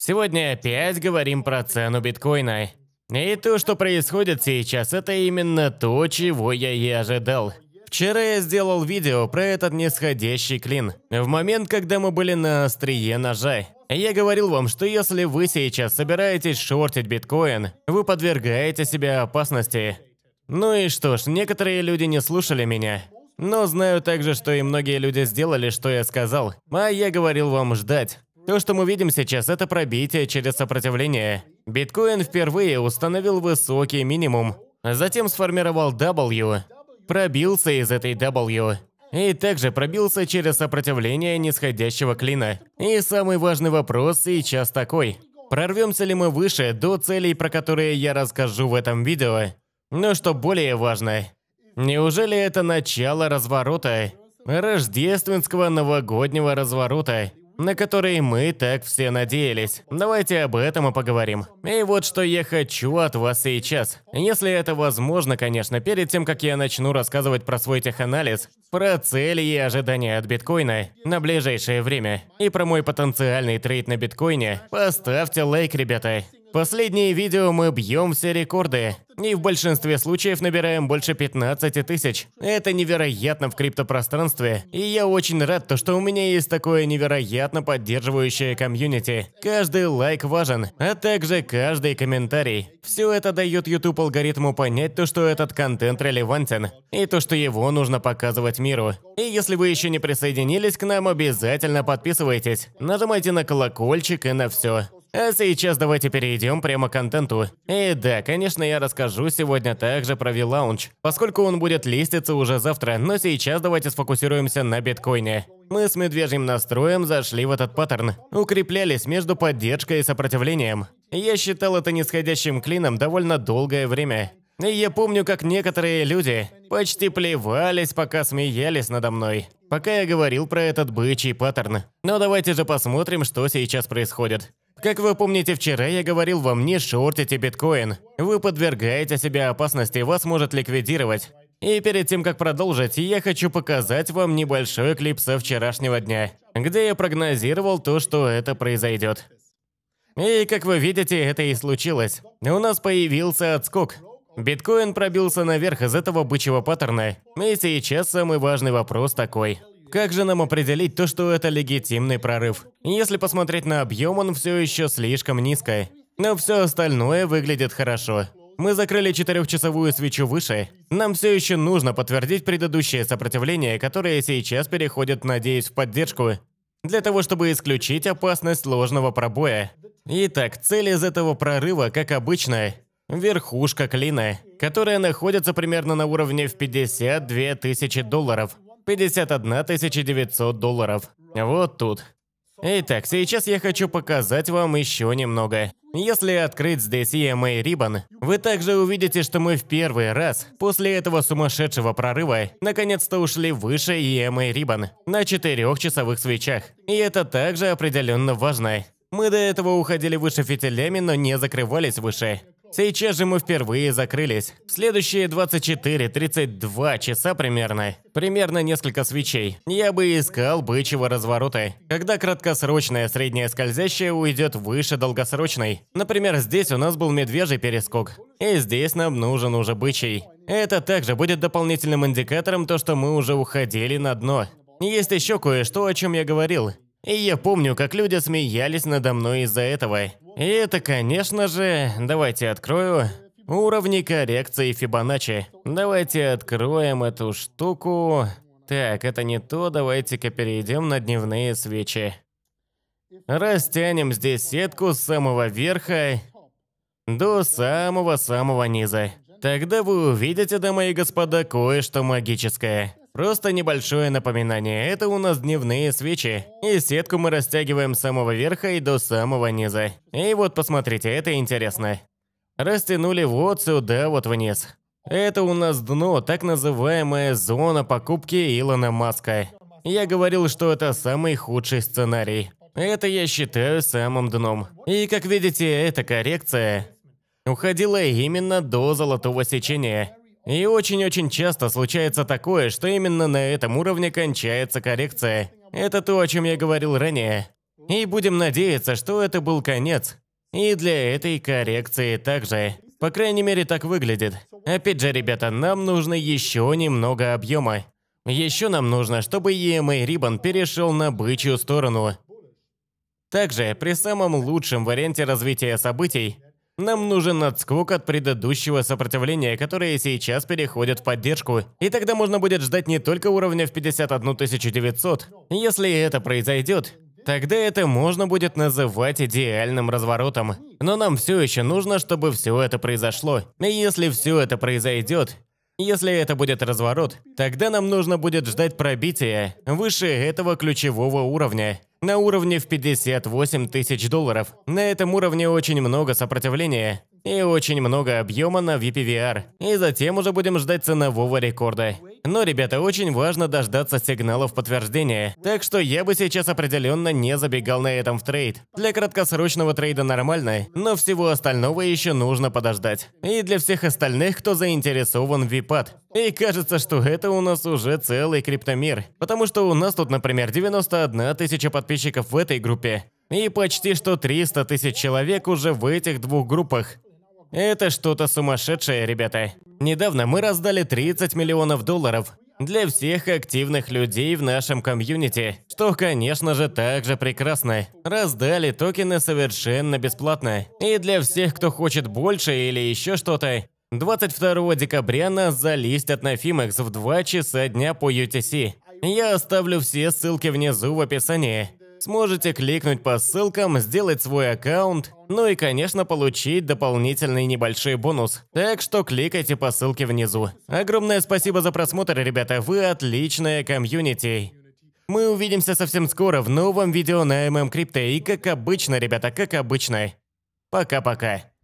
Сегодня опять говорим про цену биткоина. И то, что происходит сейчас, это именно то, чего я и ожидал. Вчера я сделал видео про этот нисходящий клин. В момент, когда мы были на острие ножа. Я говорил вам, что если вы сейчас собираетесь шортить биткоин, вы подвергаете себя опасности. Ну и что ж, некоторые люди не слушали меня. Но знаю также, что и многие люди сделали, что я сказал. А я говорил вам ждать. То, что мы видим сейчас, это пробитие через сопротивление. Биткоин впервые установил высокий минимум, затем сформировал W, пробился из этой W, и также пробился через сопротивление нисходящего клина. И самый важный вопрос сейчас такой. Прорвемся ли мы выше до целей, про которые я расскажу в этом видео? Но что более важно, неужели это начало разворота? Рождественского новогоднего разворота? на который мы так все надеялись. Давайте об этом и поговорим. И вот что я хочу от вас сейчас. Если это возможно, конечно, перед тем, как я начну рассказывать про свой теханализ, про цели и ожидания от биткоина на ближайшее время и про мой потенциальный трейд на биткоине, поставьте лайк, ребята. Последнее видео мы бьем все рекорды. И в большинстве случаев набираем больше 15 тысяч. Это невероятно в криптопространстве. И я очень рад, то, что у меня есть такое невероятно поддерживающее комьюнити. Каждый лайк важен, а также каждый комментарий. Все это дает YouTube алгоритму понять то, что этот контент релевантен. И то, что его нужно показывать миру. И если вы еще не присоединились к нам, обязательно подписывайтесь. Нажимайте на колокольчик и на все. А сейчас давайте перейдем прямо к контенту. И да, конечно, я расскажу сегодня также про V-Launch, поскольку он будет листиться уже завтра, но сейчас давайте сфокусируемся на биткоине. Мы с медвежьим настроем зашли в этот паттерн, укреплялись между поддержкой и сопротивлением. Я считал это нисходящим клином довольно долгое время. И я помню, как некоторые люди почти плевались, пока смеялись надо мной, пока я говорил про этот бычий паттерн. Но давайте же посмотрим, что сейчас происходит. Как вы помните, вчера я говорил вам не шортите биткоин. Вы подвергаете себя опасности, вас может ликвидировать. И перед тем, как продолжить, я хочу показать вам небольшой клип со вчерашнего дня, где я прогнозировал то, что это произойдет. И как вы видите, это и случилось. У нас появился отскок. Биткоин пробился наверх из этого бычьего паттерна. И сейчас самый важный вопрос такой. Как же нам определить то, что это легитимный прорыв? Если посмотреть на объем, он все еще слишком низкий. Но все остальное выглядит хорошо. Мы закрыли четырехчасовую свечу выше. Нам все еще нужно подтвердить предыдущее сопротивление, которое сейчас переходит, надеюсь, в поддержку, для того, чтобы исключить опасность сложного пробоя. Итак, цель из этого прорыва, как обычно, верхушка клина, которая находится примерно на уровне в 52 тысячи долларов. 51 900 долларов. Вот тут. Итак, сейчас я хочу показать вам еще немного. Если открыть здесь EMA Ribbon, вы также увидите, что мы в первый раз после этого сумасшедшего прорыва наконец-то ушли выше EMA Ribbon на четырехчасовых свечах. И это также определенно важно. Мы до этого уходили выше фитилями, но не закрывались выше. Сейчас же мы впервые закрылись. В следующие 24-32 часа примерно, примерно несколько свечей, я бы искал бычьего разворота. Когда краткосрочная средняя скользящая уйдет выше долгосрочной. Например, здесь у нас был медвежий перескок, и здесь нам нужен уже бычий. Это также будет дополнительным индикатором то, что мы уже уходили на дно. Есть еще кое-что, о чем я говорил. И я помню, как люди смеялись надо мной из-за этого. И это, конечно же, давайте открою, уровни коррекции Фибоначчи. Давайте откроем эту штуку. Так, это не то, давайте-ка перейдем на дневные свечи. Растянем здесь сетку с самого верха до самого-самого низа. Тогда вы увидите, дамы и господа, кое-что магическое. Просто небольшое напоминание, это у нас дневные свечи. И сетку мы растягиваем с самого верха и до самого низа. И вот посмотрите, это интересно. Растянули вот сюда, вот вниз. Это у нас дно, так называемая зона покупки Илона Маска. Я говорил, что это самый худший сценарий. Это я считаю самым дном. И как видите, эта коррекция уходила именно до золотого сечения. И очень-очень часто случается такое, что именно на этом уровне кончается коррекция. Это то, о чем я говорил ранее. И будем надеяться, что это был конец. И для этой коррекции также. По крайней мере, так выглядит. Опять же, ребята, нам нужно еще немного объема. Еще нам нужно, чтобы EMA Ribbon а перешел на бычью сторону. Также, при самом лучшем варианте развития событий, нам нужен отскок от предыдущего сопротивления, которое сейчас переходит в поддержку. И тогда можно будет ждать не только уровня в 51900. Если это произойдет, тогда это можно будет называть идеальным разворотом. Но нам все еще нужно, чтобы все это произошло. И если все это произойдет, если это будет разворот, тогда нам нужно будет ждать пробития выше этого ключевого уровня. На уровне в 58 тысяч долларов. На этом уровне очень много сопротивления и очень много объема на VPVR. И затем уже будем ждать ценового рекорда. Но, ребята, очень важно дождаться сигналов подтверждения. Так что я бы сейчас определенно не забегал на этом в трейд. Для краткосрочного трейда нормально, но всего остального еще нужно подождать. И для всех остальных, кто заинтересован в VPAD. И кажется, что это у нас уже целый криптомир. Потому что у нас тут, например, 91 тысяча подписчиков в этой группе. И почти что 300 тысяч человек уже в этих двух группах. Это что-то сумасшедшее, ребята. Недавно мы раздали 30 миллионов долларов для всех активных людей в нашем комьюнити, что, конечно же, также прекрасно. Раздали токены совершенно бесплатно. И для всех, кто хочет больше или еще что-то, 22 декабря нас залистят на Фимекс в 2 часа дня по UTC. Я оставлю все ссылки внизу в описании. Сможете кликнуть по ссылкам, сделать свой аккаунт, ну и, конечно, получить дополнительный небольшой бонус. Так что кликайте по ссылке внизу. Огромное спасибо за просмотр, ребята, вы отличная комьюнити. Мы увидимся совсем скоро в новом видео на ММ Крипте и как обычно, ребята, как обычно. Пока-пока.